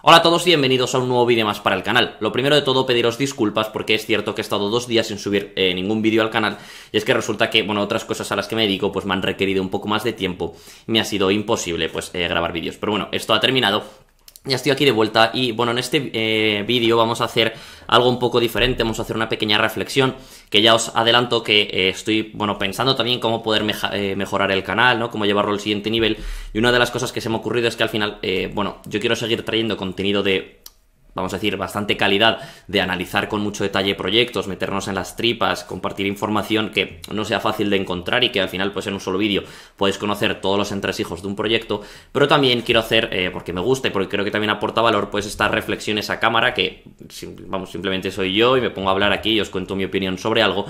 Hola a todos y bienvenidos a un nuevo vídeo más para el canal. Lo primero de todo pediros disculpas porque es cierto que he estado dos días sin subir eh, ningún vídeo al canal y es que resulta que, bueno, otras cosas a las que me dedico pues me han requerido un poco más de tiempo me ha sido imposible pues eh, grabar vídeos. Pero bueno, esto ha terminado ya estoy aquí de vuelta y bueno, en este eh, vídeo vamos a hacer algo un poco diferente, vamos a hacer una pequeña reflexión que ya os adelanto que eh, estoy, bueno, pensando también cómo poder eh, mejorar el canal, ¿no? Cómo llevarlo al siguiente nivel y una de las cosas que se me ha ocurrido es que al final, bueno, yo quiero seguir trayendo contenido de vamos a decir, bastante calidad de analizar con mucho detalle proyectos, meternos en las tripas, compartir información que no sea fácil de encontrar y que al final pues en un solo vídeo puedes conocer todos los entresijos de un proyecto, pero también quiero hacer, eh, porque me gusta y porque creo que también aporta valor, pues estas reflexiones a cámara que, vamos, simplemente soy yo y me pongo a hablar aquí y os cuento mi opinión sobre algo,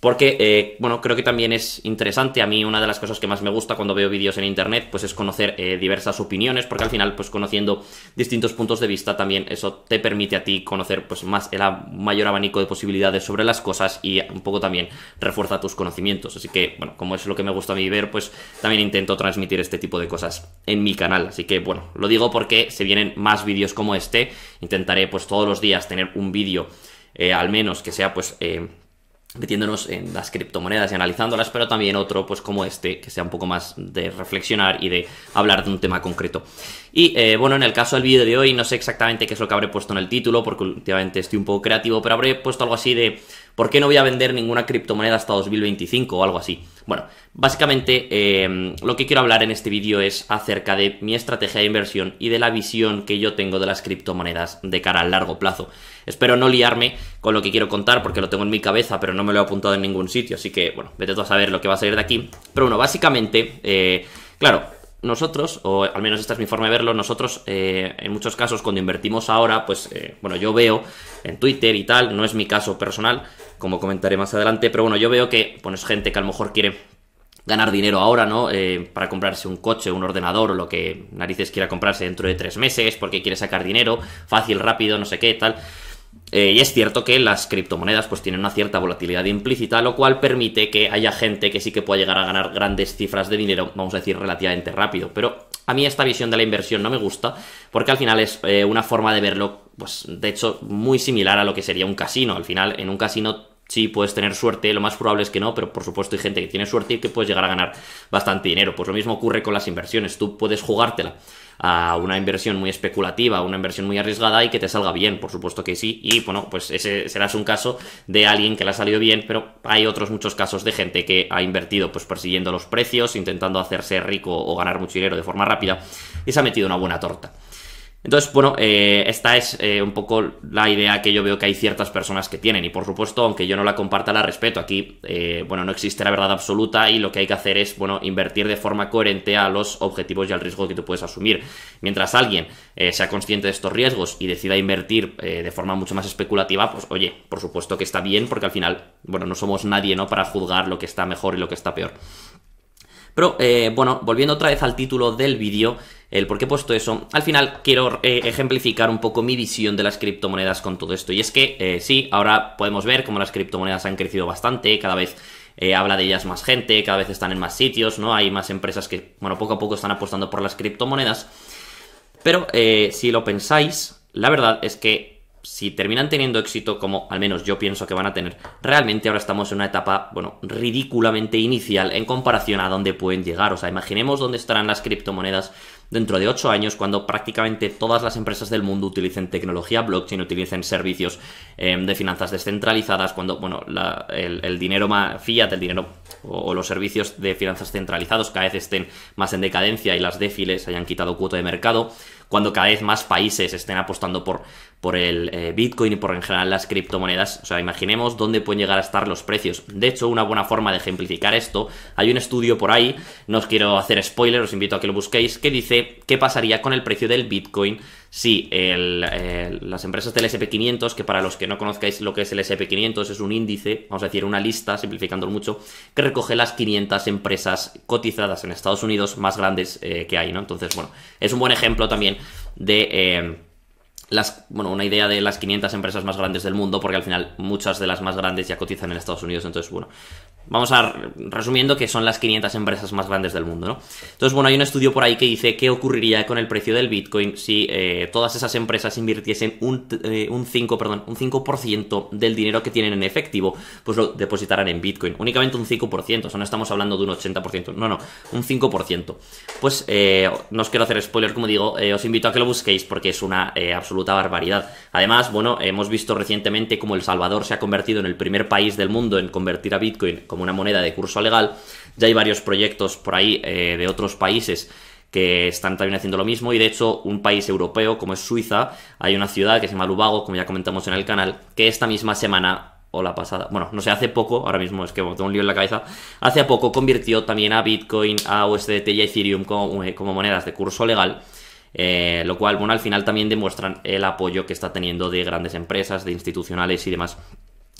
porque, eh, bueno, creo que también es interesante. A mí una de las cosas que más me gusta cuando veo vídeos en internet, pues es conocer eh, diversas opiniones, porque al final, pues conociendo distintos puntos de vista también, eso te permite a ti conocer, pues más, el mayor abanico de posibilidades sobre las cosas y un poco también refuerza tus conocimientos. Así que, bueno, como es lo que me gusta a mí ver, pues también intento transmitir este tipo de cosas en mi canal. Así que, bueno, lo digo porque se vienen más vídeos como este. Intentaré, pues todos los días tener un vídeo, eh, al menos que sea, pues metiéndonos en las criptomonedas y analizándolas, pero también otro, pues como este, que sea un poco más de reflexionar y de hablar de un tema concreto. Y eh, bueno, en el caso del vídeo de hoy, no sé exactamente qué es lo que habré puesto en el título, porque últimamente estoy un poco creativo, pero habré puesto algo así de ¿por qué no voy a vender ninguna criptomoneda hasta 2025 o algo así? Bueno, básicamente em, lo que quiero hablar en este vídeo es acerca de mi estrategia de inversión y de la visión que yo tengo de las criptomonedas de cara al largo plazo. Espero no liarme con lo que quiero contar porque lo tengo en mi cabeza, pero no me lo he apuntado en ningún sitio, así que bueno, vete a saber lo que va a salir de aquí. Pero bueno, básicamente, eh, claro, nosotros, o al menos esta es mi forma de verlo, nosotros eh, en muchos casos cuando invertimos ahora, pues eh, bueno, yo veo en Twitter y tal, no es mi caso personal, como comentaré más adelante. Pero bueno, yo veo que, bueno, es gente que a lo mejor quiere ganar dinero ahora, ¿no? Eh, para comprarse un coche, un ordenador o lo que narices quiera comprarse dentro de tres meses, porque quiere sacar dinero, fácil, rápido, no sé qué, tal. Eh, y es cierto que las criptomonedas pues tienen una cierta volatilidad implícita, lo cual permite que haya gente que sí que pueda llegar a ganar grandes cifras de dinero, vamos a decir, relativamente rápido. Pero a mí esta visión de la inversión no me gusta, porque al final es eh, una forma de verlo, pues de hecho, muy similar a lo que sería un casino. Al final, en un casino sí puedes tener suerte, lo más probable es que no, pero por supuesto hay gente que tiene suerte y que puedes llegar a ganar bastante dinero. Pues lo mismo ocurre con las inversiones, tú puedes jugártela a una inversión muy especulativa, a una inversión muy arriesgada y que te salga bien, por supuesto que sí, y bueno, pues ese serás un caso de alguien que le ha salido bien, pero hay otros muchos casos de gente que ha invertido pues persiguiendo los precios, intentando hacerse rico o ganar mucho dinero de forma rápida y se ha metido una buena torta. Entonces, bueno, eh, esta es eh, un poco la idea que yo veo que hay ciertas personas que tienen. Y por supuesto, aunque yo no la comparta, la respeto. Aquí, eh, bueno, no existe la verdad absoluta y lo que hay que hacer es, bueno, invertir de forma coherente a los objetivos y al riesgo que tú puedes asumir. Mientras alguien sea consciente de estos riesgos y decida invertir de forma mucho más especulativa, pues oye, por supuesto que está bien, porque al final, bueno, no somos nadie, ¿no? Para juzgar lo que está mejor y lo que está peor. Pero, bueno, volviendo otra vez al título del vídeo el por qué he puesto eso. Al final quiero eh, ejemplificar un poco mi visión de las criptomonedas con todo esto. Y es que eh, sí, ahora podemos ver cómo las criptomonedas han crecido bastante, cada vez eh, habla de ellas más gente, cada vez están en más sitios, ¿no? Hay más empresas que, bueno, poco a poco están apostando por las criptomonedas. Pero si lo pensáis, la verdad es que si terminan teniendo éxito, como al menos yo pienso que van a tener, realmente ahora estamos en una etapa, bueno, ridículamente inicial en comparación a dónde pueden llegar. O sea, imaginemos dónde estarán las criptomonedas dentro de 8 años, cuando prácticamente todas las empresas del mundo utilicen tecnología blockchain, utilicen servicios em, de finanzas descentralizadas, cuando, bueno, el, dinero más fiat, el dinero o, los servicios de finanzas centralizados cada vez estén más en decadencia y las défiles hayan quitado cuota de mercado, cuando cada vez más países estén apostando por, por el eh, Bitcoin y por en general las criptomonedas, o sea, imaginemos dónde pueden llegar a estar los precios. De hecho, una buena forma de ejemplificar esto, hay un estudio por ahí, no os quiero hacer spoiler, os invito a que lo busquéis, que dice qué, pasaría con el precio del Bitcoin si las empresas del SP500, que para los que no conozcáis lo que es el SP500, es un índice, vamos a decir una lista, simplificándolo mucho, que recoge las 500 empresas cotizadas en Estados Unidos más grandes eh, que hay, ¿no? Entonces, bueno, es un buen ejemplo también de... Eh, las, bueno, una idea de las 500 empresas más grandes del mundo, porque al final muchas de las más grandes ya cotizan en Estados Unidos, entonces, bueno, vamos a resumiendo que son las 500 empresas más grandes del mundo, ¿no? Entonces, bueno, hay un estudio por ahí que dice qué ocurriría con el precio del Bitcoin si eh, todas esas empresas invirtiesen un, 5, eh, perdón, un 5% del dinero que tienen en efectivo, pues lo depositarán en Bitcoin. Únicamente un 5%, o sea, no estamos hablando de un 80%, no, no, un 5%. Pues eh, no os quiero hacer spoiler, como digo, os invito a que lo busquéis porque es una absoluta barbaridad. Además, bueno, hemos visto recientemente cómo El Salvador se ha convertido en el primer país del mundo en convertir a Bitcoin una moneda de curso legal. Ya hay varios proyectos por ahí eh, de otros países que están también haciendo lo mismo y de hecho un país europeo como es Suiza, hay una ciudad que se llama Lubago, como ya comentamos en el canal, que esta misma semana o la pasada, bueno, no sé, hace poco, ahora mismo es que tengo un lío en la cabeza, hace poco convirtió también a Bitcoin, a USDT y a Ethereum eh, como, monedas de curso legal. Eh, lo cual, bueno, al final también demuestran el apoyo que está teniendo de grandes empresas, de institucionales y demás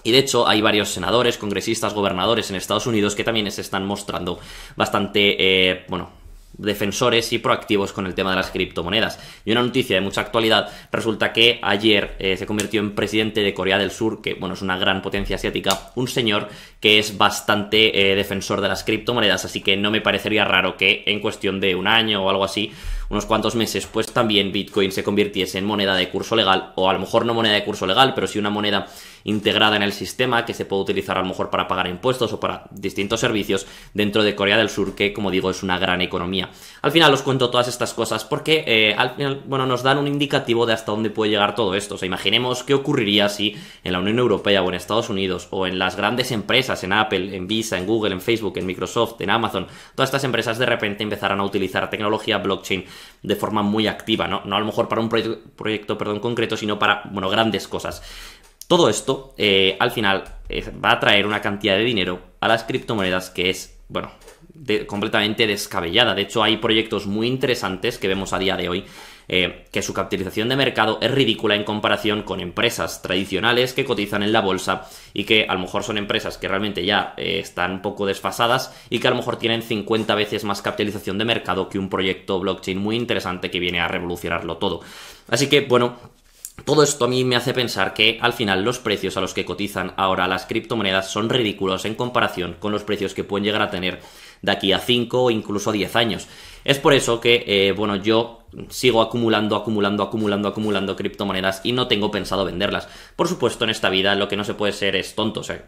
y de hecho hay varios senadores, congresistas, gobernadores en Estados Unidos que también se están mostrando bastante, eh, bueno, defensores y proactivos con el tema de las criptomonedas. Y una noticia de mucha actualidad, resulta que ayer eh, se convirtió en presidente de Corea del Sur, que bueno, es una gran potencia asiática, un señor que es bastante eh, defensor de las criptomonedas, así que no me parecería raro que en cuestión de un año o algo así unos cuantos meses, pues también Bitcoin se convirtiese en moneda de curso legal, o a lo mejor no moneda de curso legal, pero sí una moneda integrada en el sistema que se puede utilizar a lo mejor para pagar impuestos o para distintos servicios dentro de Corea del Sur, que como digo es una gran economía. Al final os cuento todas estas cosas porque eh, al final, bueno, nos dan un indicativo de hasta dónde puede llegar todo esto. O sea, imaginemos qué ocurriría si en la Unión Europea o en Estados Unidos o en las grandes empresas, en Apple, en Visa, en Google, en Facebook, en Microsoft, en Amazon, todas estas empresas de repente empezaran a utilizar tecnología blockchain de forma muy activa, ¿no? No a lo mejor para un proyecto perdón, concreto, sino para, bueno, grandes cosas. Todo esto, eh, al final, va a traer una cantidad de dinero a las criptomonedas que es, bueno, completamente descabellada. De hecho, hay proyectos muy interesantes que vemos a día de hoy eh, que su capitalización de mercado es ridícula en comparación con empresas tradicionales que cotizan en la bolsa y que a lo mejor son empresas que realmente ya eh, están un poco desfasadas y que a lo mejor tienen 50 veces más capitalización de mercado que un proyecto blockchain muy interesante que viene a revolucionarlo todo. Así que bueno, todo esto a mí me hace pensar que al final los precios a los que cotizan ahora las criptomonedas son ridículos en comparación con los precios que pueden llegar a tener de aquí a 5 o incluso a 10 años. Es por eso que, eh, bueno, yo sigo acumulando, acumulando, acumulando, acumulando criptomonedas y no tengo pensado venderlas. Por supuesto, en esta vida lo que no se puede ser es tonto. O sea,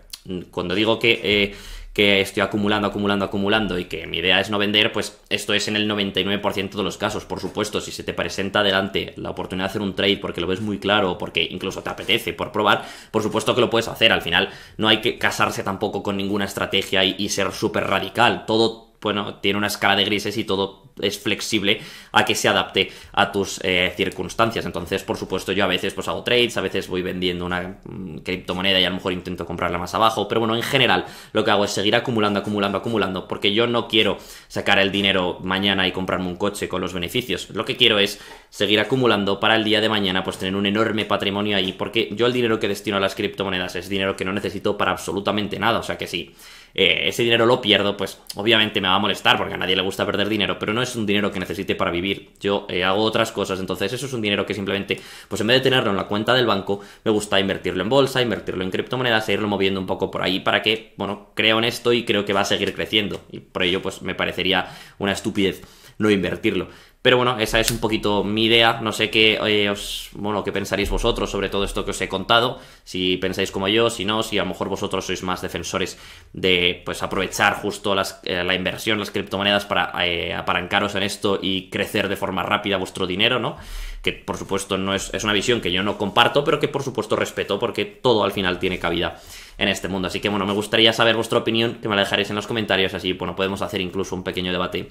cuando digo que eh, que estoy acumulando, acumulando, acumulando y que mi idea es no vender, pues esto es en el 99% de los casos. Por supuesto, si se te presenta adelante la oportunidad de hacer un trade porque lo ves muy claro o porque incluso te apetece por probar, por supuesto que lo puedes hacer. Al final no hay que casarse tampoco con ninguna estrategia y, y ser súper radical. Todo bueno, tiene una escala de grises y todo es flexible a que se adapte a tus eh, circunstancias. Entonces, por supuesto, yo a veces pues hago trades, a veces voy vendiendo una mm, criptomoneda y a lo mejor intento comprarla más abajo, pero bueno, en general lo que hago es seguir acumulando, acumulando, acumulando, porque yo no quiero sacar el dinero mañana y comprarme un coche con los beneficios. Lo que quiero es seguir acumulando para el día de mañana pues tener un enorme patrimonio ahí, porque yo el dinero que destino a las criptomonedas es dinero que no necesito para absolutamente nada, o sea que si eh, ese dinero lo pierdo, pues obviamente me a molestar porque a nadie le gusta perder dinero, pero no es un dinero que necesite para vivir. Yo eh, hago otras cosas, entonces eso es un dinero que simplemente, pues en vez de tenerlo en la cuenta del banco, me gusta invertirlo en bolsa, invertirlo en criptomonedas e irlo moviendo un poco por ahí para que, bueno, creo en esto y creo que va a seguir creciendo. Y por ello, pues me parecería una estupidez no invertirlo. Pero bueno, esa es un poquito mi idea. No sé qué eh, bueno, qué pensaréis vosotros sobre todo esto que os he contado. Si pensáis como yo, si no, si a lo mejor vosotros sois más defensores de pues aprovechar justo eh, la inversión, las criptomonedas para eh, aparancaros en esto y crecer de forma rápida vuestro dinero, ¿no? Que por supuesto no es, es una visión que yo no comparto, pero que por supuesto respeto, porque todo al final tiene cabida en este mundo. Así que bueno, me gustaría saber vuestra opinión, que me la dejaréis en los comentarios, así bueno, podemos hacer incluso un pequeño debate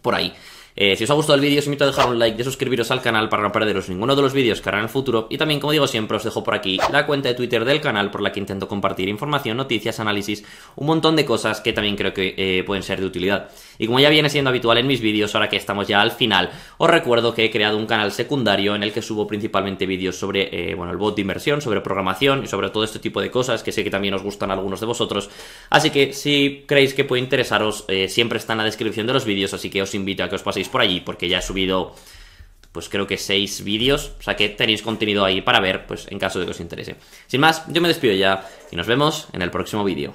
por ahí. Eh, si os ha gustado el vídeo, os invito a dejar un like, de suscribiros al canal para no perderos ninguno de los vídeos que harán en el futuro. Y también, como digo siempre, os dejo por aquí la cuenta de Twitter del canal por la que intento compartir información, noticias, análisis, un montón de cosas que también creo que eh, pueden ser de utilidad. Y como ya viene siendo habitual en mis vídeos, ahora que estamos ya al final, os recuerdo que he creado un canal secundario en el que subo principalmente vídeos sobre eh, bueno, el bot de inversión, sobre programación y sobre todo este tipo de cosas que sé que también os gustan algunos de vosotros. Así que si creéis que puede interesaros, siempre está en la descripción de los vídeos, así que os invito a que os paséis por allí porque ya he subido pues creo que seis vídeos, o sea que tenéis contenido ahí para ver, pues en caso de que os interese. Sin más, yo me despido ya y nos vemos en el próximo vídeo.